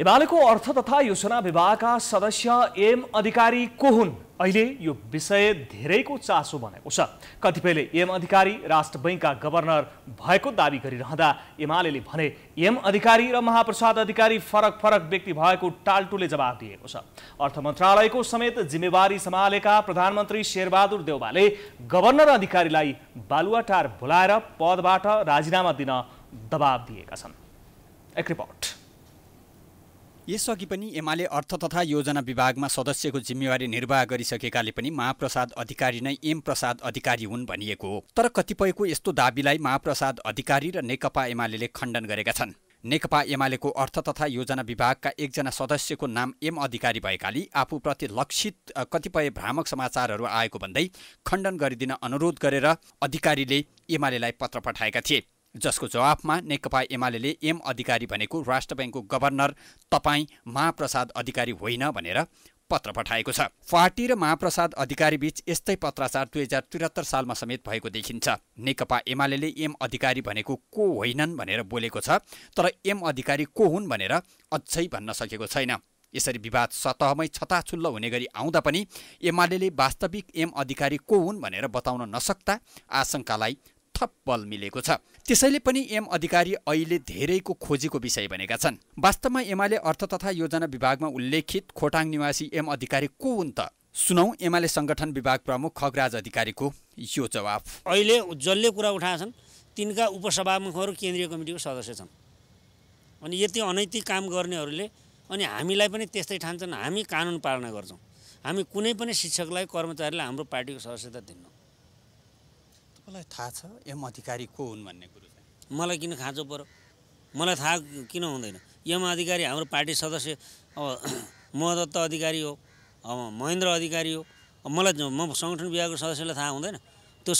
एमालेको अर्थ तथा योजना विभागका सदस्य एम अधिकारी को हुन् अहिले यो विषय धेरैको चासो बनेको छ कतिपयले एम अधिकारी राष्ट्र बैङ्कका गभर्नर भएको दावी गरिरहँदा एमाले भने एम अधिकारी र महाप्रसाद अधिकारी फरक फरक व्यक्ति भएको टाल्टुले जवाब दिएको छ अर्थ मन्त्रालयको समेत जिम्मेवारी सम्हालेका प्रधानमन्त्री शेरबहादुर देउवाले गभर्नर अधिकारीलाई बालुवाटार बोलाएर पदबाट राजीनामा दिन दबाब दिएका छन् एक रिपोर्ट यसअघि पनि एमाले अर्थ तथा योजना विभागमा सदस्यको जिम्मेवारी निर्वाह गरिसकेकाले पनि महाप्रसाद अधिकारी नै एम प्रसाद अधिकारी हुन् भनिएको हो तर कतिपयको यस्तो दावीलाई महाप्रसाद अधिकारी र नेकपा एमाले खण्डन गरेका छन् नेकपा एमालेको अर्थ तथा योजना विभागका एकजना सदस्यको नाम एम अधिकारी भएकाले आफूप्रति लक्षित कतिपय भ्रामक समाचारहरू आएको भन्दै खण्डन गरिदिन अनुरोध गरेर अधिकारीले एमालेलाई पत्र पठाएका थिए जसको जवाफमा नेकपा एमाले एम अधिकारी भनेको राष्ट्र ब्याङ्कको गभर्नर तपाईँ महाप्रसाद अधिकारी होइन भनेर पत्र पठाएको छ पार्टी र महाप्रसाद अधिकारी अधिकारीबीच यस्तै पत्राचार दुई हजार त्रिहत्तर सालमा समेत भएको देखिन्छ नेकपा एमाले एम अधिकारी भनेको को होइनन् भनेर बोलेको छ तर एम अधिकारी को हुन् भनेर अझै भन्न सकेको छैन यसरी विवाद सतहमै छताछुल्ल हुने गरी आउँदा पनि एमाले वास्तविक एम अधिकारी को हुन् भनेर बताउन नसक्दा आशंकालाई थप बल मिलेको छ त्यसैले पनि एम अधिकारी अहिले धेरैको खोजीको विषय बनेका छन् वास्तवमा एमाले अर्थ तथा योजना विभागमा उल्लेखित खोटाङ निवासी एम अधिकारी को हुन् त सुनौ एमाले सङ्गठन विभाग प्रमुख खगराज अधिकारीको यो जवाफ अहिले जसले कुरा उठाएका छन् तिनका उपसभामुखहरू केन्द्रीय कमिटीको सदस्य छन् अनि यति अनैतिक काम गर्नेहरूले अनि हामीलाई पनि त्यस्तै ठान्छन् हामी कानुन पालना गर्छौँ हामी कुनै पनि शिक्षकलाई कर्मचारीलाई हाम्रो पार्टीको सदस्यता दिन्नौँ तपाईँलाई थाहा छ एम अधिकारी को हुन् भन्ने कुरो चाहिँ मलाई किन खाँचो पऱ्यो मलाई थाहा किन हुँदैन एम अधिकारी हाम्रो पार्टी सदस्य अब महदत्त अधिकारी हो अब महेन्द्र अधिकारी हो मलाई म सङ्गठन विभागको सदस्यलाई थाहा हुँदैन त्यो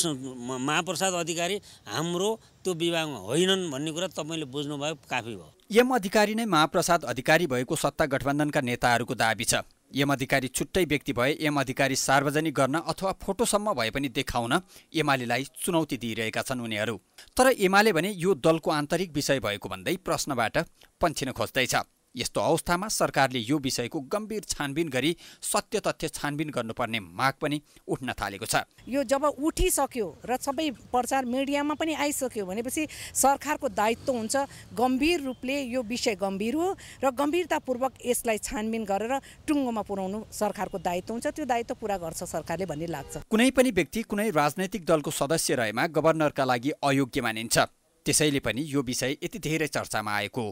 महाप्रसाद अधिकारी हाम्रो त्यो विभागमा होइनन् भन्ने कुरा तपाईँले बुझ्नुभयो काफी भयो एम अधिकारी नै महाप्रसाद अधिकारी भएको सत्ता गठबन्धनका नेताहरूको दावी छ एम अधिकारी छुट्टै व्यक्ति भए एम अधिकारी सार्वजनिक गर्न अथवा फोटोसम्म भए पनि देखाउन एमालेलाई चुनौती दिइरहेका छन् उनीहरू तर एमाले भने यो दलको आन्तरिक विषय भएको भन्दै प्रश्नबाट पन्छिन खोज्दैछ यस्तो अवस्थामा सरकारले यो विषयको गम्भीर छानबिन गरी सत्य तथ्य छानबिन गर्नुपर्ने माग पनि उठ्न थालेको छ यो जब उठिसक्यो र सबै प्रचार मिडियामा पनि आइसक्यो भनेपछि सरकारको दायित्व हुन्छ गम्भीर रूपले यो विषय गम्भीर हो र गम्भीरतापूर्वक यसलाई छानबिन गरेर टुङ्गोमा पुर्याउनु सरकारको दायित्व हुन्छ त्यो दायित्व पुरा गर्छ सरकारले भन्ने लाग्छ कुनै पनि व्यक्ति कुनै राजनैतिक दलको सदस्य रहेमा गभर्नरका लागि अयोग्य मानिन्छ त्यसैले पनि यो विषय यति धेरै चर्चामा आएको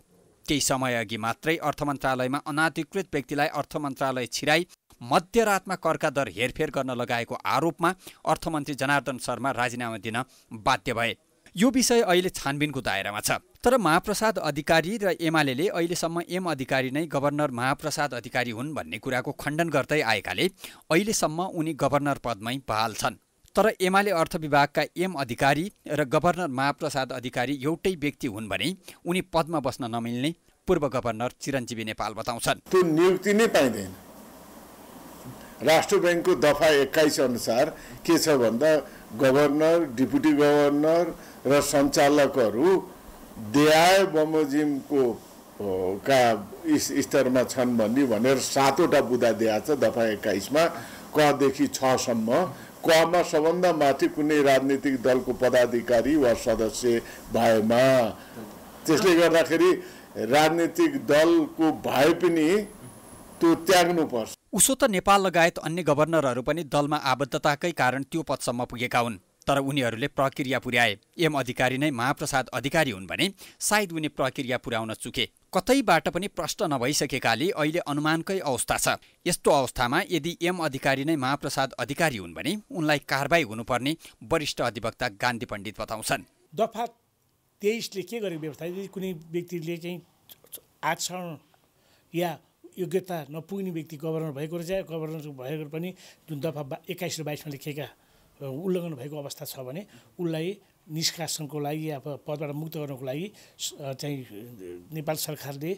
केही समयअघि मात्रै अर्थ मन्त्रालयमा अनाधिकृत व्यक्तिलाई अर्थ मन्त्रालय छिराई मध्यरातमा करका दर हेरफेर गर्न लगाएको आरोपमा अर्थमन्त्री जनार्दन शर्मा राजीनामा दिन बाध्य भए यो विषय अहिले छानबिनको दायरामा छ तर महाप्रसाद अधिकारी र एमाले अहिलेसम्म एम अधिकारी नै गभर्नर महाप्रसाद अधिकारी हुन् भन्ने कुराको खण्डन गर्दै आएकाले अहिलेसम्म उनी गभर्नर पदमै बहाल छन् तर एमाले अर्थ विभागका एम अधिकारी र गभर्नर महाप्रसाद अधिकारी एउटै व्यक्ति हुन् भने उनी पदमा बस्न नमिल्ने पूर्व गभर्नर चिरञ्जीवी नेपाल बताउँछन् त्यो नियुक्ति नै पाइँदैन राष्ट्र ब्याङ्कको दफा एक्काइस अनुसार के छ भन्दा गभर्नर डिपुटी गभर्नर र सञ्चालकहरू देहाय बमोजिमको का स्तरमा छन् भन्ने भनेर सातवटा बुदा दिएको छ दफा एक्काइसमा कदेखि छसम्म सबभन्दा सम्बन्धमाथि कुनै राजनीतिक दलको पदाधिकारी वा सदस्य भएमा त्यसले गर्दाखेरि राजनीतिक दलको भए पनि त्यो त्याग्नुपर्छ उसो त नेपाल लगायत अन्य गभर्नरहरू पनि दलमा आबद्धताकै कारण त्यो पदसम्म पुगेका हुन् तर उनीहरूले प्रक्रिया पुर्याए एम अधिकारी नै महाप्रसाद अधिकारी हुन् भने सायद उनी प्रक्रिया पुर्याउन चुके कतैबाट पनि प्रष्ट नभइसकेकाले अहिले अनुमानकै अवस्था छ यस्तो अवस्थामा यदि एम अधिकारी नै महाप्रसाद अधिकारी हुन् भने उनलाई कारवाही हुनुपर्ने वरिष्ठ अधिवक्ता गान्धी पण्डित बताउँछन् दफा तेइसले के गरेको व्यवस्था यदि कुनै व्यक्तिले चाहिँ आचरण या योग्यता नपुग्ने व्यक्ति गभर्नर भएको रहेछ गभर्नर भएको पनि जुन दफा बा एक्काइस र बाइसमा लेखेका उल्लङ्घन भएको अवस्था छ भने उसलाई निष्कासनको लागि अब पदबाट मुक्त गर्नको लागि चाहिँ नेपाल सरकारले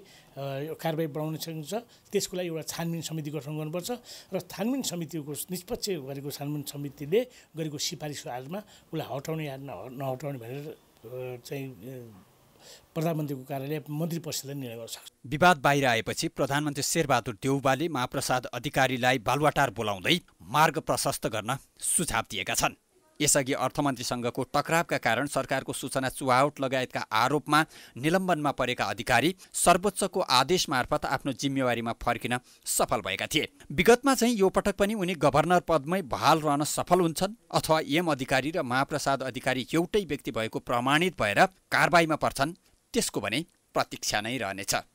कारवाही बढाउन सकिन्छ त्यसको लागि एउटा छानबिन समिति गठन गर्नुपर्छ र छानबिन समितिको निष्पक्ष गरेको छानबिन समितिले गरेको सिफारिसको आधारमा उसलाई हटाउने या नहटाउने भनेर चाहिँ प्रधानमन्त्रीको कार्यालय मन्त्री परिषदले निर्णय गर्न सक्छ विवाद बाहिर आएपछि प्रधानमन्त्री शेरबहादुर देउबाले महाप्रसाद अधिकारीलाई बालुवाटार बोलाउँदै मार्ग प्रशस्त गर्न सुझाव दिएका छन् यसअघि अर्थमन्त्रीसँगको टक्रावका कारण सरकारको सूचना चुहावट लगायतका आरोपमा निलम्बनमा परेका अधिकारी सर्वोच्चको आदेश मार्फत आफ्नो जिम्मेवारीमा फर्किन सफल भएका थिए विगतमा चाहिँ यो पटक पनि उनी गभर्नर पदमै बहाल रहन सफल हुन्छन् अथवा एम अधिकारी र महाप्रसाद अधिकारी एउटै व्यक्ति भएको प्रमाणित भएर कारवाहीमा पर्छन् त्यसको भने प्रतीक्षा नै रहनेछ